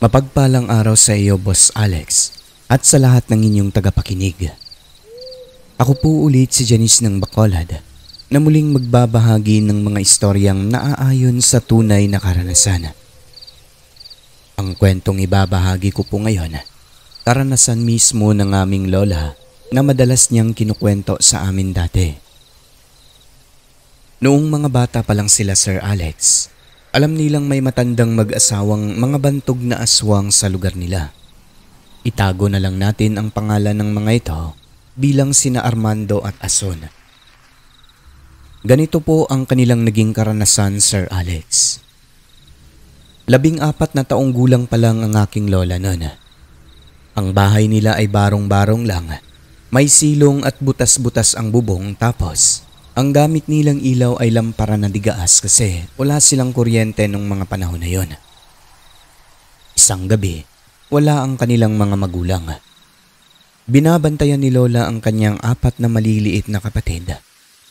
Mapagpalang araw sa iyo, Boss Alex, at sa lahat ng inyong tagapakinig. Ako po ulit si Janice ng Bacolod, na muling magbabahagi ng mga istoryang naaayon sa tunay na karanasan. Ang kwentong ibabahagi ko po ngayon, karanasan mismo ng aming lola na madalas niyang kinukwento sa amin dati. Noong mga bata pa lang sila Sir Alex, alam nilang may matandang mag-asawang mga bantog na aswang sa lugar nila. Itago na lang natin ang pangalan ng mga ito bilang sina Armando at Ason. Ganito po ang kanilang naging karanasan, Sir Alex. Labing apat na taong gulang pa lang ang aking lola noon. Ang bahay nila ay barong-barong lang. May silong at butas-butas ang bubong tapos ang gamit nilang ilaw ay lampara na digaas kasi wala silang kuryente nung mga panahon na yon. Isang gabi, wala ang kanilang mga magulang. Binabantayan ni Lola ang kanyang apat na maliliit na kapatid.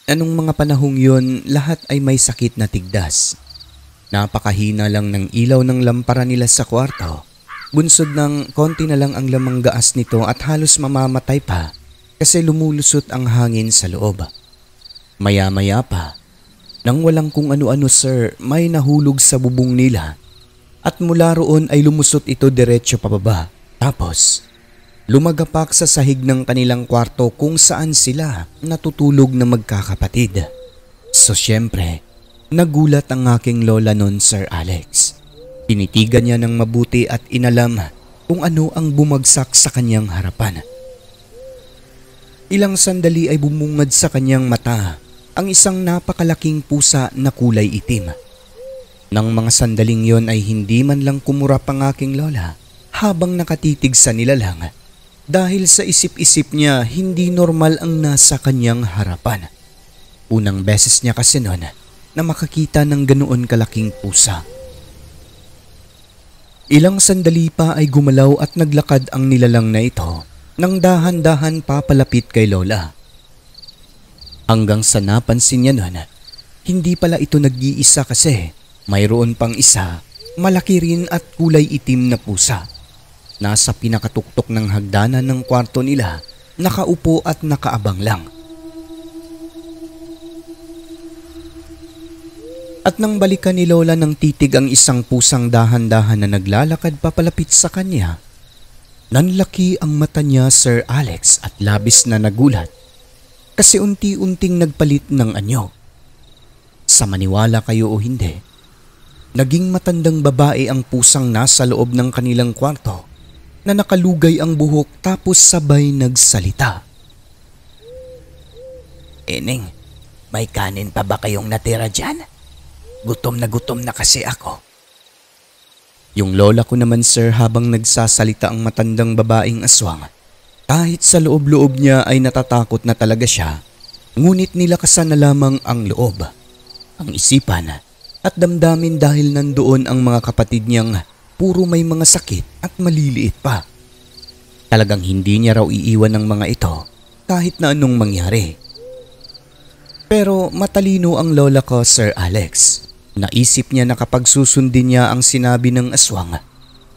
Anong mga panahong yon, lahat ay may sakit na tigdas. Napakahina lang ng ilaw ng lampara nila sa kwarto. Bunsod ng konti na lang ang lamang gaas nito at halos mamamatay pa kasi lumulusot ang hangin sa loob. Maya-maya pa, nang walang kung ano-ano sir, may nahulog sa bubong nila at mula roon ay lumusot ito diretso pababa. Tapos, lumagapak sa sahig ng kanilang kwarto kung saan sila natutulog na magkakapatid. So syempre, nagulat ang aking lola noon Sir Alex. Tinitigan niya ng mabuti at inalam kung ano ang bumagsak sa kanyang harapan. Ilang sandali ay bumungad sa kanyang mata ang isang napakalaking pusa na kulay itim. Nang mga sandaling yon ay hindi man lang kumura pang aking lola habang nakatitig sa nilalang dahil sa isip-isip niya hindi normal ang nasa kanyang harapan. Unang beses niya kasi noon na makakita ng ganoon kalaking pusa. Ilang sandali pa ay gumalaw at naglakad ang nilalang na ito nang dahan-dahan papalapit kay Lola. Hanggang sa napansin niya nun, hindi pala ito nag-iisa kasi mayroon pang isa, malaki rin at kulay itim na pusa. Nasa pinakatuktok ng hagdanan ng kwarto nila, nakaupo at nakaabang lang. At nang balikan ni Lola ng titig ang isang pusang dahan-dahan na naglalakad papalapit sa kanya, nanlaki ang mata niya Sir Alex at labis na nagulat kasi unti-unting nagpalit ng anyo. Sa maniwala kayo o hindi, naging matandang babae ang pusang nasa loob ng kanilang kwarto na nakalugay ang buhok tapos sabay nagsalita. Ening, may kanin pa ba kayong natira dyan? Gutom na gutom na kasi ako. Yung lola ko naman sir habang nagsasalita ang matandang babaeng aswang kahit sa loob-loob niya ay natatakot na talaga siya, ngunit nilakasan na lamang ang loob, ang isipan at damdamin dahil nandoon ang mga kapatid niyang puro may mga sakit at maliliit pa. Talagang hindi niya raw iiwan ng mga ito kahit na anong mangyari. Pero matalino ang lola ko Sir Alex. Naisip niya na kapag susundin niya ang sinabi ng aswang,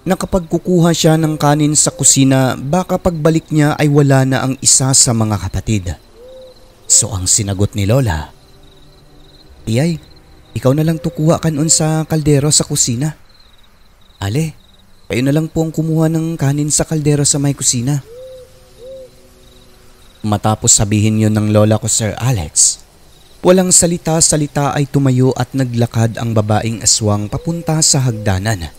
na kapag kukuha siya ng kanin sa kusina baka pagbalik niya ay wala na ang isa sa mga kapatid. So ang sinagot ni Lola, Tiyay, ikaw na lang tukuha kanon sa kaldero sa kusina. Ale, kayo na lang po ang kumuha ng kanin sa kaldero sa may kusina. Matapos sabihin yon ng lola ko Sir Alex, walang salita-salita ay tumayo at naglakad ang babaeng aswang papunta sa hagdanan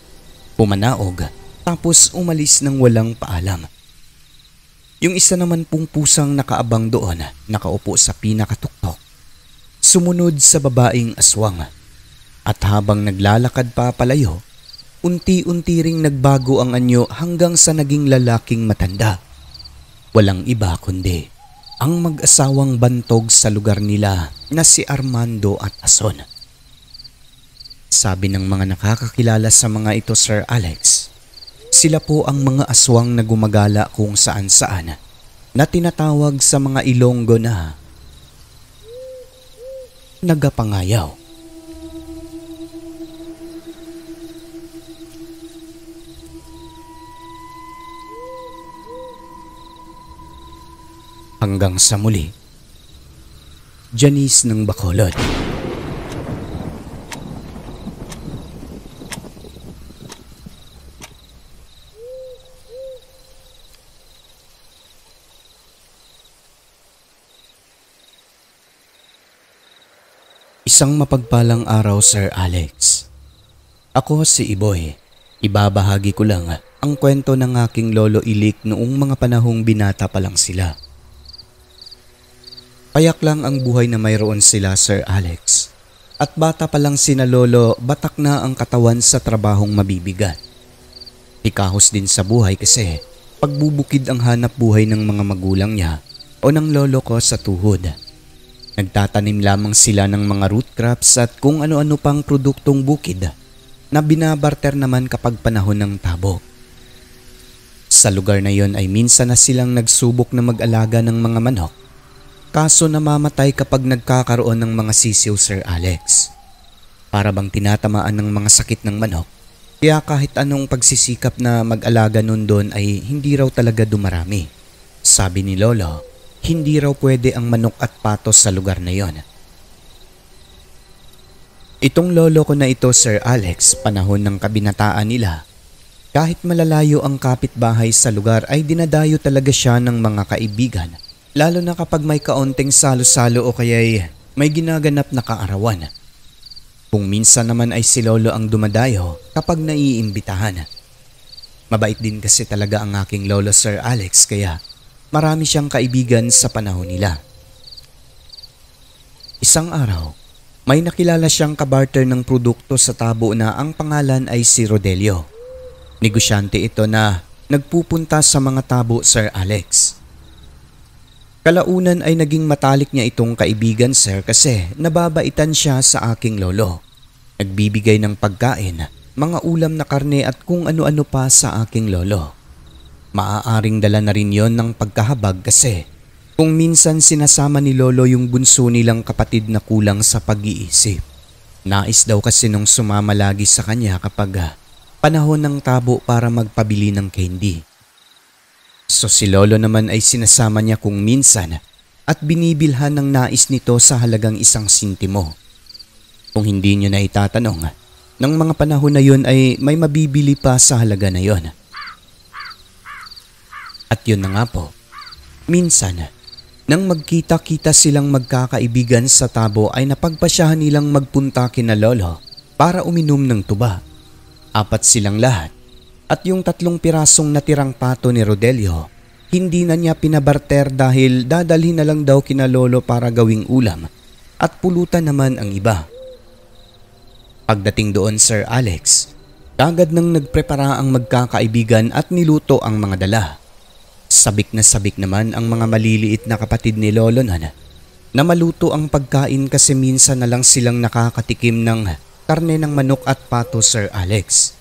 pumanaog, tapos umalis ng walang paalam. Yung isa naman pong pusang nakaabang doon, nakaupo sa pinakatuktok, sumunod sa babaeng aswang. At habang naglalakad pa palayo, unti-unti ring nagbago ang anyo hanggang sa naging lalaking matanda. Walang iba kundi ang mag-asawang bantog sa lugar nila na si Armando at Ason sabi ng mga nakakakilala sa mga ito Sir Alex. Sila po ang mga aswang na gumagala kung saan saan na tinatawag sa mga ilonggo na nagapangayaw. Hanggang sa muli, Janice ng Bacolod. Isang mapagpalang araw, Sir Alex. Ako si Iboy. Ibabahagi ko lang ang kwento ng aking lolo ilik noong mga panahong binata pa lang sila. Payak lang ang buhay na mayroon sila, Sir Alex. At bata pa lang sina lolo, batak na ang katawan sa trabahong mabibigat. Ikahos din sa buhay kasi pagbubukid ang hanap buhay ng mga magulang niya o ng lolo ko sa tuhod. Nagtatanim lamang sila ng mga root crops at kung ano-ano pang produktong bukid na binabarter naman kapag panahon ng tabo. Sa lugar na yon ay minsan na silang nagsubok na mag-alaga ng mga manok kaso namamatay kapag nagkakaroon ng mga sisiw Sir Alex. Para bang tinatamaan ng mga sakit ng manok. Kaya kahit anong pagsisikap na mag-alaga nun doon ay hindi raw talaga dumarami. Sabi ni Lolo, hindi raw pwede ang manok at patos sa lugar na yon. Itong lolo ko na ito Sir Alex panahon ng kabinataan nila. Kahit malalayo ang kapitbahay sa lugar ay dinadayo talaga siya ng mga kaibigan lalo na kapag may kaunting salo-salo o kaya'y may ginaganap na kaarawan. Kung minsan naman ay si Lolo ang dumadayo kapag naiimbitahan. Mabait din kasi talaga ang aking Lolo Sir Alex kaya marami siyang kaibigan sa panahon nila. Isang araw, may nakilala siyang kabarter ng produkto sa tabo na ang pangalan ay si Rodelio. Negosyante ito na nagpupunta sa mga tabo Sir Alex. Kalaunan ay naging matalik niya itong kaibigan sir kasi nababaitan siya sa aking lolo. Nagbibigay ng pagkain, mga ulam na karne at kung ano-ano pa sa aking lolo. Maaaring dala na rin yon ng pagkahabag kasi kung minsan sinasama ni Lolo yung bunso nilang kapatid na kulang sa pag-iisip. Nais daw kasi nung sumama lagi sa kanya kapag ah, panahon ng tabo para magpabili ng candy. So si Lolo naman ay sinasama niya kung minsan at binibilhan ng nais nito sa halagang isang sintimo. Kung hindi niyo na itatanong, ng mga panahon na yon ay may mabibili pa sa halaga na yon. At yun na nga po, minsan nang magkita-kita silang magkakaibigan sa tabo ay napagpasyahan nilang magpunta kina Lolo para uminom ng tuba. Apat silang lahat at yung tatlong pirasong natirang pato ni Rodelio hindi na niya pinabarter dahil dadalhin na lang daw kina Lolo para gawing ulam at pulutan naman ang iba. Pagdating doon Sir Alex, kagad nang nagprepara ang magkakaibigan at niluto ang mga dala. Sabik na sabik naman ang mga maliliit na kapatid ni Lolo Nana. na maluto ang pagkain kasi minsan na lang silang nakakatikim ng karne ng manok at pato Sir Alex.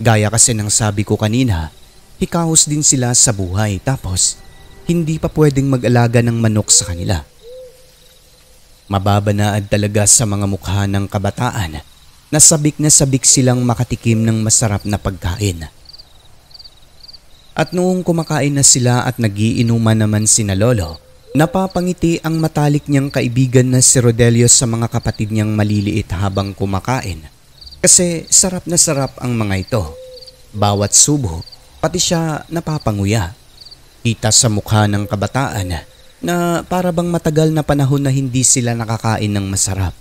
Gaya kasi ng sabi ko kanina, hikaos din sila sa buhay tapos hindi pa pwedeng mag-alaga ng manok sa kanila. Mababanaad talaga sa mga mukha ng kabataan na sabik na sabik silang makatikim ng masarap na pagkain. At noong kumakain na sila at nagiinuman naman sina Lolo, napapangiti ang matalik niyang kaibigan na si Rodelio sa mga kapatid niyang maliliit habang kumakain. Kasi sarap na sarap ang mga ito. Bawat subo, pati siya napapanguya. Kita sa mukha ng kabataan na para bang matagal na panahon na hindi sila nakakain ng masarap.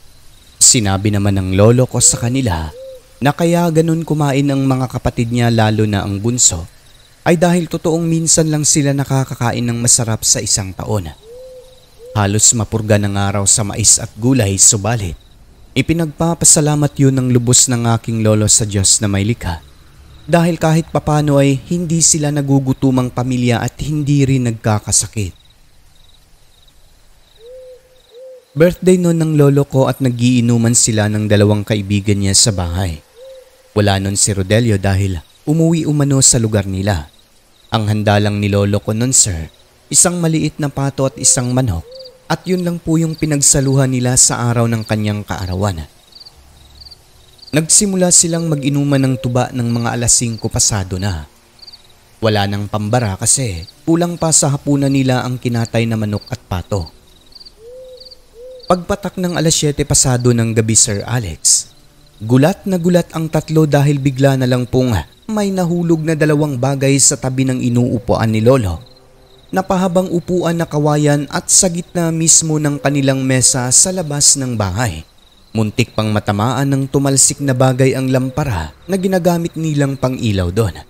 Sinabi naman ng lolo ko sa kanila na kaya ganun kumain ang mga kapatid niya lalo na ang bunso ay dahil totoong minsan lang sila nakakakain ng masarap sa isang taon. Halos mapurga ng araw sa mais at gulay subalit, ipinagpapasalamat yun ng lubos ng aking lolo sa Diyos na may likha. Dahil kahit papano ay hindi sila nagugutumang pamilya at hindi rin nagkakasakit. Birthday noon ng lolo ko at nagiinuman sila ng dalawang kaibigan niya sa bahay. Wala noon si Rodelio dahil umuwi umano sa lugar nila. Ang handa lang ni lolo ko nun sir, isang maliit na pato at isang manok at yun lang po yung pinagsaluhan nila sa araw ng kanyang kaarawan. Nagsimula silang mag-inuman ng tuba ng mga alas 5 pasado na. Wala nang pambara kasi kulang pa sa hapunan nila ang kinatay na manok at pato. Pagpatak ng alas 7 pasado ng gabi Sir Alex, gulat na gulat ang tatlo dahil bigla na lang pong may nahulog na dalawang bagay sa tabi ng inuupuan ni Lolo. Napahabang upuan na kawayan at sa gitna mismo ng kanilang mesa sa labas ng bahay. Muntik pang matamaan ng tumalsik na bagay ang lampara na ginagamit nilang pang-ilaw doon.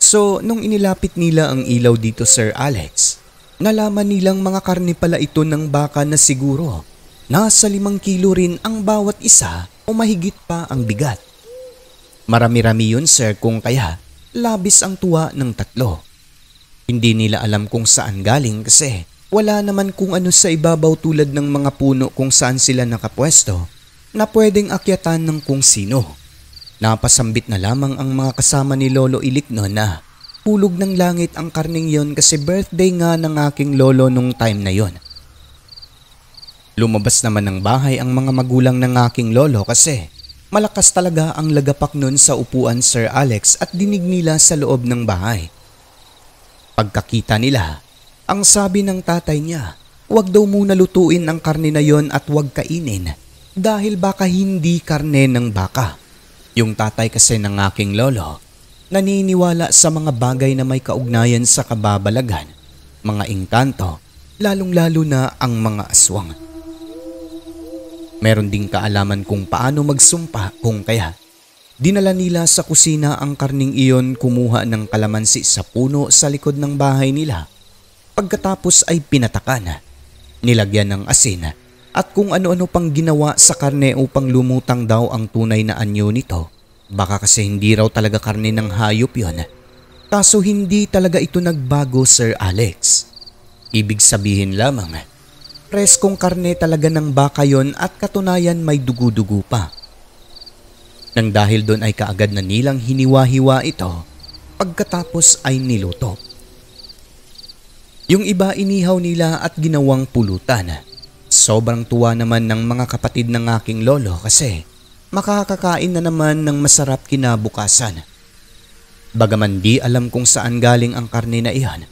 So, nung inilapit nila ang ilaw dito Sir Alex, nalaman nilang mga karne pala ito ng baka na siguro. Nasa limang kilo rin ang bawat isa o mahigit pa ang bigat. Marami-rami yun sir kung kaya labis ang tuwa ng tatlo. Hindi nila alam kung saan galing kasi wala naman kung ano sa ibabaw tulad ng mga puno kung saan sila nakapwesto na pwedeng akyatan ng kung sino. Napasambit na lamang ang mga kasama ni Lolo Ilikno na hulog ng langit ang karning yon kasi birthday nga ng aking lolo nung time na yon. Lumabas naman ng bahay ang mga magulang ng aking lolo kasi Malakas talaga ang lagapak nun sa upuan Sir Alex at dinig nila sa loob ng bahay. Pagkakita nila, ang sabi ng tatay niya, huwag daw muna lutuin ang karne na yon at huwag kainin dahil baka hindi karne ng baka. Yung tatay kasi ng aking lolo, naniniwala sa mga bagay na may kaugnayan sa kababalagan, mga engkanto, lalong-lalo na ang mga aswang. Meron ding kaalaman kung paano magsumpa kung kaya. Dinala nila sa kusina ang karning iyon kumuha ng kalamansi sa puno sa likod ng bahay nila. Pagkatapos ay pinatakan, nilagyan ng asin at kung ano-ano pang ginawa sa karne upang lumutang daw ang tunay na anyo nito. Baka kasi hindi raw talaga karne ng hayop yon. Kaso hindi talaga ito nagbago Sir Alex. Ibig sabihin lamang preskong karne talaga ng baka yon at katunayan may dugudugo pa. Nang dahil doon ay kaagad na nilang hiniwa-hiwa ito, pagkatapos ay niluto. Yung iba inihaw nila at ginawang pulutan. Sobrang tuwa naman ng mga kapatid ng aking lolo kasi makakakain na naman ng masarap kinabukasan. Bagaman di alam kung saan galing ang karne na iyan,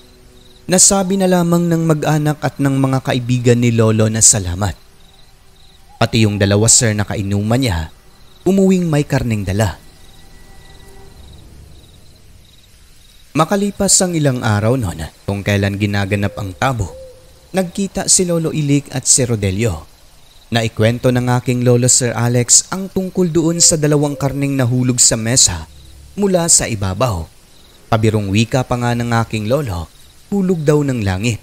Nasabi na lamang ng mag-anak at ng mga kaibigan ni Lolo na salamat. Pati yung dalawa sir na kainuman niya, umuwing may karneng dala. Makalipas ang ilang araw noon kung kailan ginaganap ang tabo, nagkita si Lolo Ilik at si Rodelio. Naikwento ng aking Lolo Sir Alex ang tungkol doon sa dalawang karneng nahulog sa mesa mula sa ibabaw. Pabirong wika pa nga ng aking lolo hulog daw ng langit.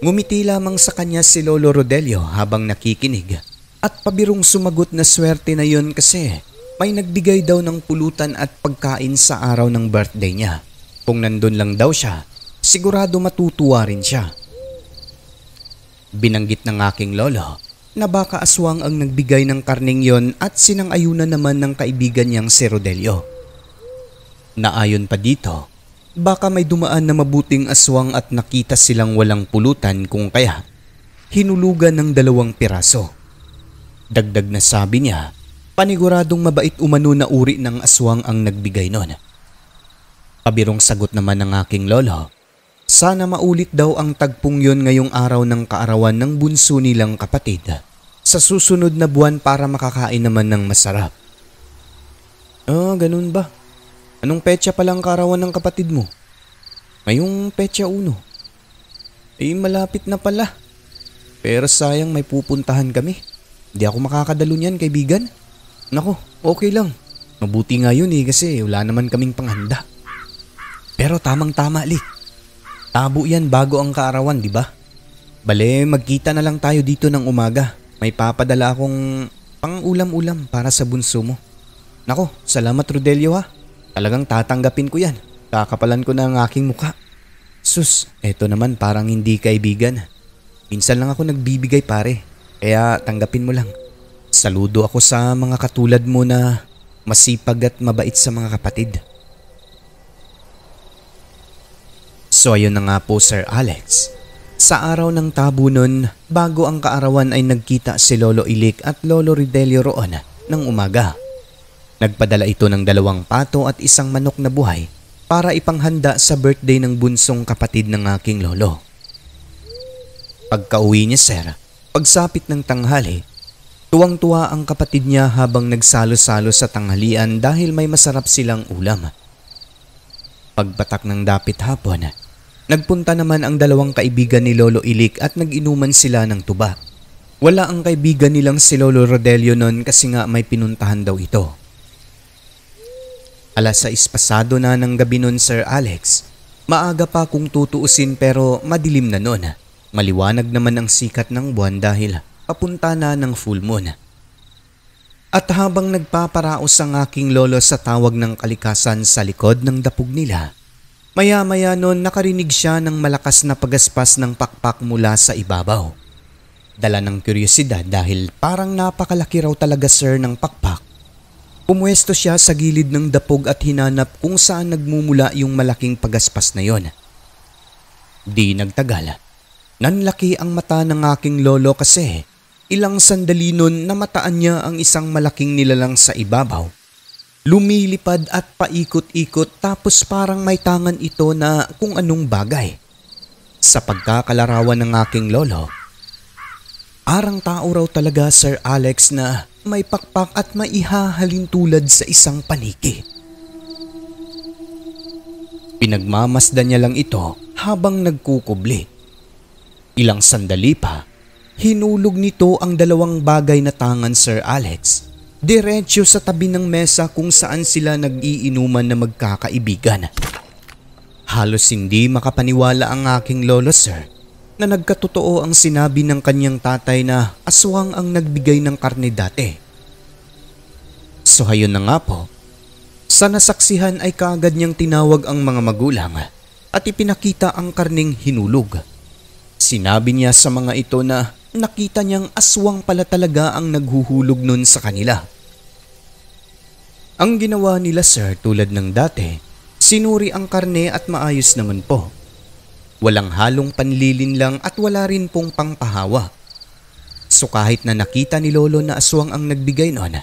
Ngumiti lamang sa kanya si Lolo Rodelio habang nakikinig at pabirong sumagot na swerte na yon kasi may nagbigay daw ng pulutan at pagkain sa araw ng birthday niya. Kung nandun lang daw siya, sigurado matutuwa rin siya. Binanggit ng aking lolo na baka aswang ang nagbigay ng karning yon at sinangayunan naman ng kaibigan niyang si Rodelio. Naayon pa dito Baka may dumaan na mabuting aswang at nakita silang walang pulutan kung kaya hinulugan ng dalawang piraso. Dagdag na sabi niya, paniguradong mabait umano na uri ng aswang ang nagbigay noon. Pabirong sagot naman ng aking lolo, sana maulit daw ang tagpong yon ngayong araw ng kaarawan ng bunso nilang kapatid sa susunod na buwan para makakain naman ng masarap. Ah, oh, ganun ba? Anong petsa pa lang karawan ng kapatid mo? Ngayong petsa uno. Eh malapit na pala. Pero sayang may pupuntahan kami. Hindi ako makakadalo niyan kaibigan. Nako, okay lang. Mabuti nga yun eh kasi wala naman kaming panghanda. Pero tamang tama li. Tabo yan bago ang kaarawan di ba? Bale magkita na lang tayo dito ng umaga. May papadala akong pang ulam-ulam para sa bunso mo. Nako, salamat Rodelio ha. Talagang tatanggapin ko yan. Kakapalan ko na ang aking muka. Sus, eto naman parang hindi kaibigan. Minsan lang ako nagbibigay pare, kaya tanggapin mo lang. Saludo ako sa mga katulad mo na masipag at mabait sa mga kapatid. So ayun na nga po Sir Alex. Sa araw ng tabunon, bago ang kaarawan ay nagkita si Lolo Ilik at Lolo Ridelio roon ng umaga. Nagpadala ito ng dalawang pato at isang manok na buhay para ipanghanda sa birthday ng bunsong kapatid ng aking lolo. Pagka-uwi niya, sir, pagsapit ng tanghali, tuwang-tuwa ang kapatid niya habang nagsalo-salo sa tanghalian dahil may masarap silang ulam. Pagbatak ng dapit hapon, nagpunta naman ang dalawang kaibigan ni Lolo Ilik at nag-inuman sila ng tuba. Wala ang kaibigan nilang si Lolo Rodelio noon kasi nga may pinuntahan daw ito. Alas 6 pasado na ng gabi nun Sir Alex. Maaga pa kung tutuusin pero madilim na nun. Maliwanag naman ang sikat ng buwan dahil papunta na ng full moon. At habang nagpaparaos ang aking lolo sa tawag ng kalikasan sa likod ng dapog nila, maya-maya noon nakarinig siya ng malakas na pagaspas ng pakpak mula sa ibabaw. Dala ng kuryosidad dahil parang napakalaki raw talaga sir ng pakpak Pumuesto siya sa gilid ng dapog at hinanap kung saan nagmumula yung malaking pagaspas na yon. Di nagtagal. Nanlaki ang mata ng aking lolo kasi ilang sandali nun namataan niya ang isang malaking nilalang sa ibabaw. Lumilipad at paikot-ikot tapos parang may tangan ito na kung anong bagay. Sa pagkakalarawan ng aking lolo, arang tao raw talaga Sir Alex na may pakpak at maihahalin tulad sa isang paniki. Pinagmamasdan niya lang ito habang nagkukubli. Ilang sandali pa, hinulog nito ang dalawang bagay na tangan Sir Alex Diretso sa tabi ng mesa kung saan sila nag-iinuman na magkakaibigan. Halos hindi makapaniwala ang aking lolo sir na nagkatotoo ang sinabi ng kanyang tatay na aswang ang nagbigay ng karne dati. So hayun na nga po, sa nasaksihan ay kaagad niyang tinawag ang mga magulang at ipinakita ang karning hinulog. Sinabi niya sa mga ito na nakita niyang aswang pala talaga ang naghuhulog nun sa kanila. Ang ginawa nila sir tulad ng dati, sinuri ang karne at maayos naman po. Walang halong panlilinlang at wala rin pong pangpahawa. So kahit na nakita ni Lolo na aswang ang nagbigay noon,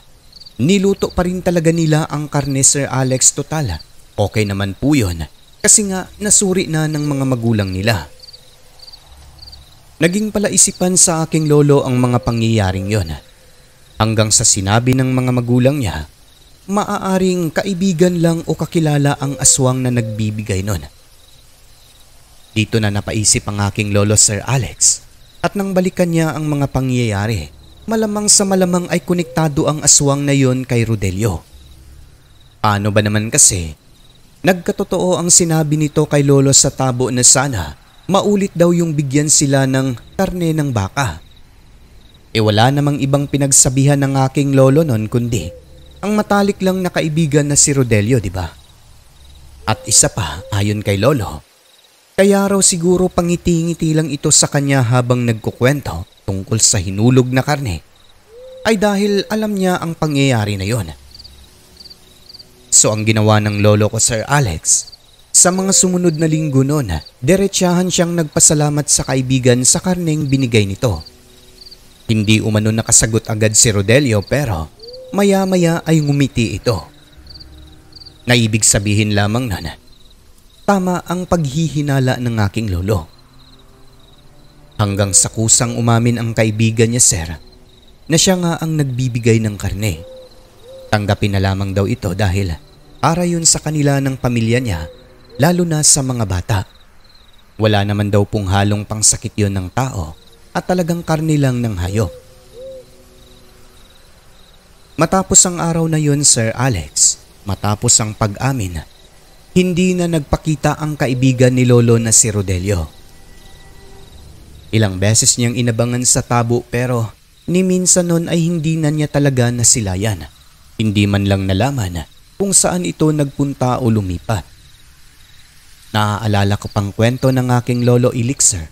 niluto pa rin talaga nila ang karne Sir Alex Total. Okay naman po yun kasi nga nasuri na ng mga magulang nila. Naging palaisipan sa aking lolo ang mga pangyayaring yon. Hanggang sa sinabi ng mga magulang niya, maaaring kaibigan lang o kakilala ang aswang na nagbibigay noon. Dito na napaisip ang aking lolo Sir Alex at nang balikan niya ang mga pangyayari, malamang sa malamang ay konektado ang aswang na yon kay Rodelio. Ano ba naman kasi? Nagkatotoo ang sinabi nito kay Lolo sa tabo na sana maulit daw yung bigyan sila ng karne ng baka. E wala namang ibang pinagsabihan ng aking lolo noon kundi ang matalik lang na kaibigan na si Rodelio, di ba? At isa pa, ayon kay Lolo, kaya raw siguro pangiti-ngiti lang ito sa kanya habang nagkukwento tungkol sa hinulog na karne ay dahil alam niya ang pangyayari na yon. So ang ginawa ng lolo ko Sir Alex, sa mga sumunod na linggo noon, diretsyahan siyang nagpasalamat sa kaibigan sa karneng binigay nito. Hindi umano nakasagot agad si Rodelio pero maya-maya ay ngumiti ito. Naibig sabihin lamang nana, tama ang paghihinala ng aking lolo. Hanggang sa kusang umamin ang kaibigan niya sir na siya nga ang nagbibigay ng karne. Tanggapin na lamang daw ito dahil para yun sa kanila ng pamilya niya lalo na sa mga bata. Wala naman daw pong halong pangsakit yon ng tao at talagang karne lang ng hayop. Matapos ang araw na yon Sir Alex, matapos ang pag-amin hindi na nagpakita ang kaibigan ni Lolo na si Rodelio. Ilang beses niyang inabangan sa tabo pero ni minsan noon ay hindi na niya talaga nasilayan. Hindi man lang nalaman kung saan ito nagpunta o lumipat. Naaalala ko pang kwento ng aking lolo Elixir.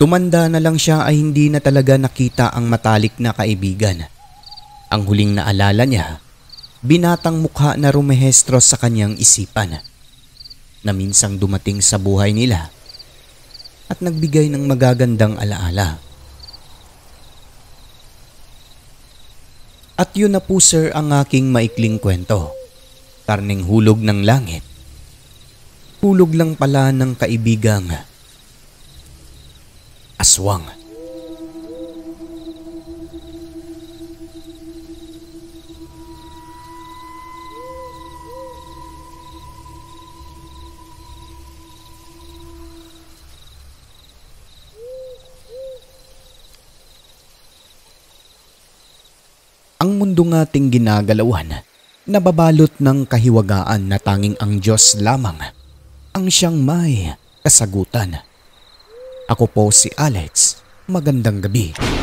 Tumanda na lang siya ay hindi na talaga nakita ang matalik na kaibigan. Ang huling naalala niya binatang mukha na rumehestro sa kanyang isipan na minsang dumating sa buhay nila at nagbigay ng magagandang alaala. At yun na po sir ang aking maikling kwento. Karning hulog ng langit. Hulog lang pala ng kaibigang aswang. Aswang. Ang mundo ngating ginagalawan, nababalot ng kahiwagaan na tanging ang Diyos lamang ang siyang may kasagutan. Ako po si Alex. Magandang gabi.